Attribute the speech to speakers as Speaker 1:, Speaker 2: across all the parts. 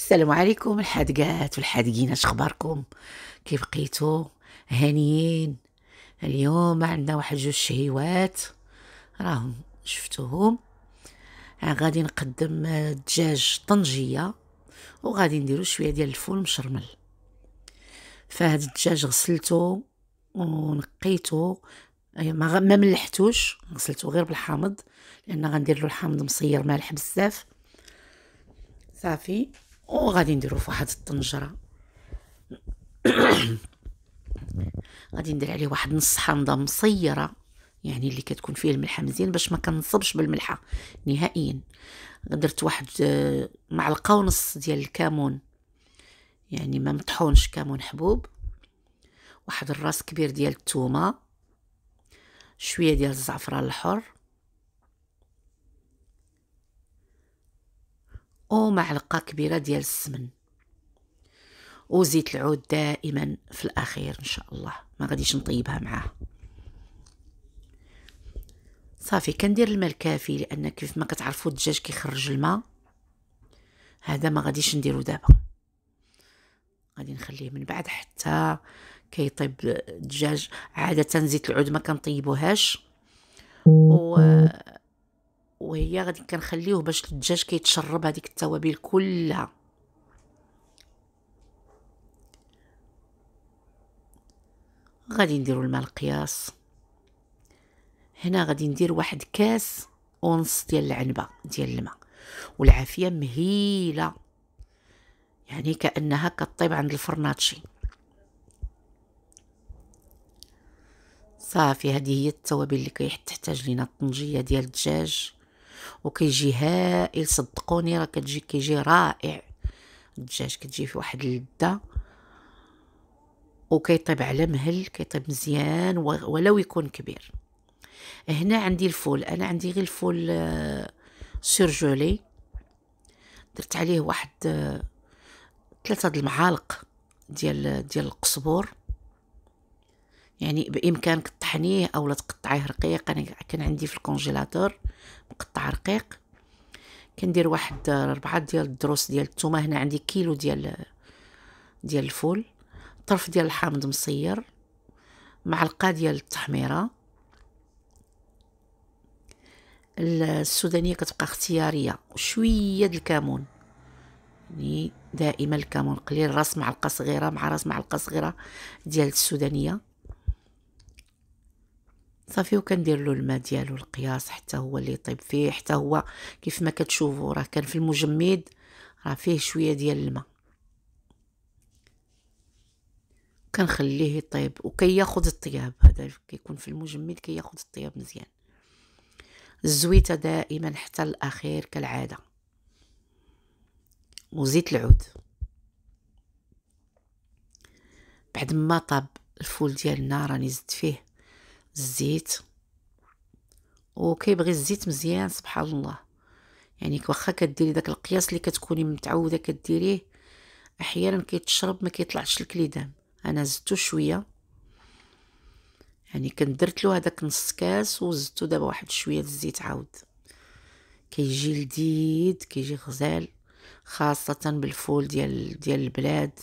Speaker 1: السلام عليكم الحادقات والحادقين اش اخباركم كيف بقيتو هانيين اليوم عندنا واحد جوج شهيوات راهم شفتوهم يعني غادي نقدم آه، دجاج طنجيه وغادي نديرو شويه ديال الفول مشرمل فهاد الدجاج غسلته ونقيته آه، ما ما ملحتوش غسلته غير بالحامض لان غندير له الحامض مصير مالح بزاف صافي وغادي نديرو في واحد الطنجره غادي ندير عليه واحد نص حامضه مصيره يعني اللي كتكون فيه الملحه مزيان باش ما كنصبش بالملحه نهائيا درت واحد آه، معلقه ونص ديال الكمون يعني ما مطحونش كمون حبوب واحد الراس كبير ديال التومه شويه ديال الزعفران الحر ومعلقة كبيرة ديال السمن وزيت العود دائما في الأخير إن شاء الله ما غاديش نطيبها معاه صافي كندير الماء الكافي لان كيف ما كتعرفوا الدجاج كيخرج الماء هذا ما غاديش نديرو دابا غادي نخليه من بعد حتى كيطيب الدجاج عاده زيت العود ما كنطيبوهاش و وهي غادي كنخليوه باش الدجاج كيتشرب هذيك التوابل كلها غادي نديرو الماء القياس هنا غادي ندير واحد كاس ونص ديال العنبه ديال الماء والعافيه مهيله يعني كانها كطيب عند الفرناتشي صافي هذه هي التوابل اللي كيحتاج لينا الطنجيه ديال الدجاج وكيجي هائل صدقوني راه كتجي كيجي رائع الدجاج كتجي في واحد اللذه وكيطيب على مهل كيطيب مزيان ولو يكون كبير هنا عندي الفول انا عندي غير الفول آه، سيرجولي درت عليه واحد ثلاثة آه، المعالق ديال ديال القصبور يعني بامكانك او لا تقطعيه رقيق انا كان عندي في الكونجيلاتور مقطع رقيق كندير واحد ربعة ديال الدروس ديال الثومه هنا عندي كيلو ديال ديال الفول طرف ديال الحامض مصير معلقه ديال التحميره السودانيه كتبقى اختياريه شويه ديال الكمون يعني دائما الكمون قليل راس معلقه صغيره مع راس معلقه صغيره ديال السودانيه صافي وكندير له الماء ديالو القياس حتى هو اللي يطيب فيه حتى هو كيف ما كتشوفوا راه كان في المجمد راه فيه شويه ديال الماء كنخليه يطيب وكياخذ الطياب هذا كيكون في المجمد كياخذ الطياب مزيان الزويته دائما حتى الاخير كالعاده وزيت العود بعد ما طاب الفول ديالنا راني زدت فيه الزيت وكيبغي الزيت مزيان سبحان الله يعني واخا كديري داك القياس اللي كتكوني متعوده كديريه احيانا كيتشرب ما كيطلعش الكليدام انا زدتو شويه يعني كندرت له هذاك نص كاس وزدتو دابا واحد شويه الزيت عاود كيجي لذيذ كيجي غزال خاصه بالفول ديال ديال البلاد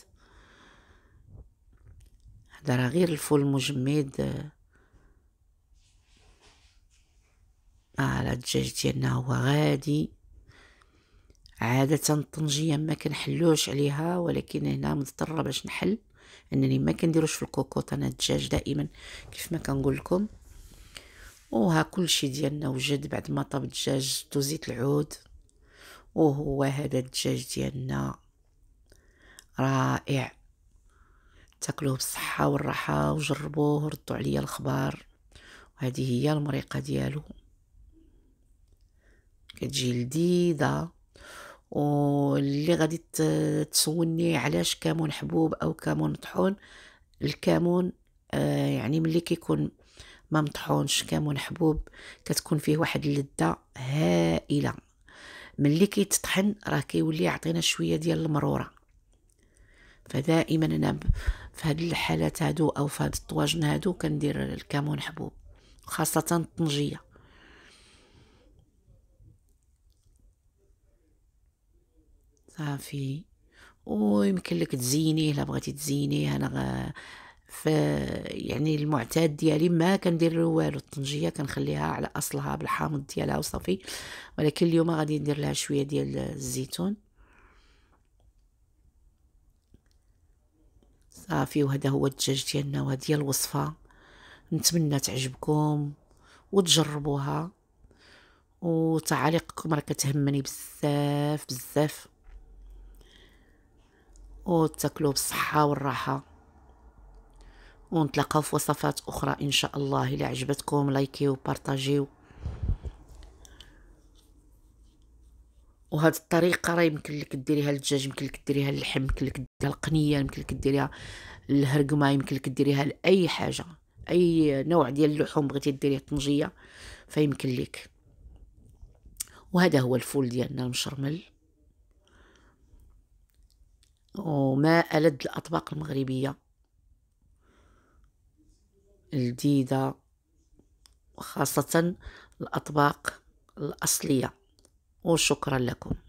Speaker 1: هذا راه غير الفول المجمد الدجاج ديالنا هو غادي عادة الطنجية ما كنحلوش عليها ولكن هنا مضطرة باش نحل انني ما كنديروش في الكوكوط انا الدجاج دائما كيف ما كنقول لكم وها كلشي ديالنا وجد بعد ما طاب الدجاج تو زيت العود وهو هذا الدجاج ديالنا رائع تاكلوه بالصحه والراحه وجربوه وردوا عليا الخبار وهذه هي المريقه ديالو كتجي لذيذة واللي غادي تسولني علاش كمون حبوب او كمون مطحون الكمون آه يعني ملي كيكون ما مطحونش كمون حبوب كتكون فيه واحد اللذه هائله ملي كيتطحن راه كيولي يعطينا شويه ديال المروره فدائما انا في هاد الحالات هادو او في هاد الطواجن هادو كندير الكمون حبوب خاصه الطنجيه صافي ويمكن لك تزينيه لا بغيتي تزينيه انا غ... ف يعني المعتاد ديالي ما كندير والو الطنجيه كنخليها على اصلها بالحامض ديالها وصافي ولكن اليوم غادي ندير لها شويه ديال الزيتون صافي وهذا هو الدجاج ديالنا وهذه هي الوصفه نتمنى تعجبكم وتجربوها وتعاليقكم راه كتهمني بزاف بزاف وتاكلوا بالصحة والراحة ونتلاقاو في وصفات أخرى إن شاء الله إلا عجبتكم لايكيو وبارطاجيو وهاد الطريقه راه يمكن لك ديريها للدجاج يمكن لك ديريها للحم يمكن لك ديريها للقنيه يمكن لك ديريها للهرقمه يمكن لك ديريها لاي حاجه اي نوع ديال اللحوم بغيتي ديريه طنجيه فيمكن لك وهذا هو الفول ديالنا المشرمل وما ألد الأطباق المغربية الجديدة وخاصة الأطباق الأصلية وشكرا لكم